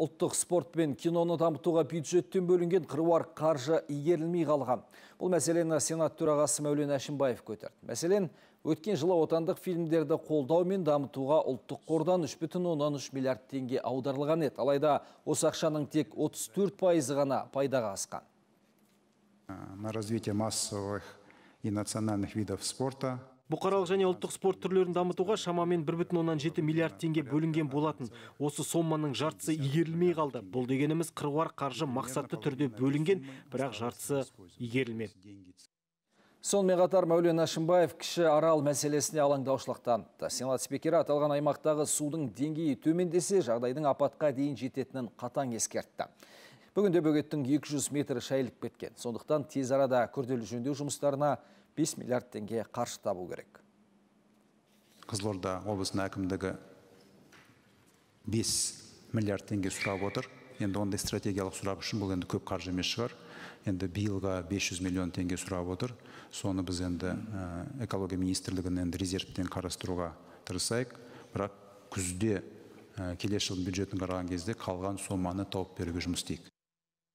ұлттық спорт пен киноны дамытуға бюджеттен бөлінген қыруар қаржы игерілмей қалған. Бұл мәселені Сенат төрағасы Мәулен Әшімбаев көтерді. Мәселен, өткен жылы отандық фильмдерді қолдау мен дамытуға ұлттық қордан 3,13 миллиард теңге аударылған еді. Алайда осы ақшаның тек 34 пайызы ғана пайдаға асқан. На развитие массовых и национальных видов спорта бұқаралық және ұлттық спорт түрлерін дамытуға шамамен 1,7 миллиард теңге бөлінген болатын осы соманың жартысы игерілмей қалды бұл дегеніміз қыруар қаржы мақсатты түрде бөлінген бірақ жартысы игерілмеді сонымен қатар мәулен әшімбаев кіші арал мәселесіне алаңдаушылық танытты сенат спикері аталған аймақтағы судың деңгейі төмендесе жағдайдың апатқа дейін жететінін қатаң ескертті Бүгінде бөгеттің 200 метр шайылып кеткен. Сондықтан тез арада күрделі жөндеу жұмыстарына 5 миллиард теңге қаржы табу керек. Қызылорда облысының әкімдігі 5 миллиард теңге сұрап отыр. Енді онында стратегиялық сұрап үшін бұл енді көп қаржы емес шығар. Енді биылға 500 миллион теңге сұрап отыр. Соны біз енді ә, экология министрлігінің енді резервтен қарастыруға тырысайық. Бірақ күзде ә, келесі жылдың бюджетін қараған кезде қалған соманы тауып беруге жұмыс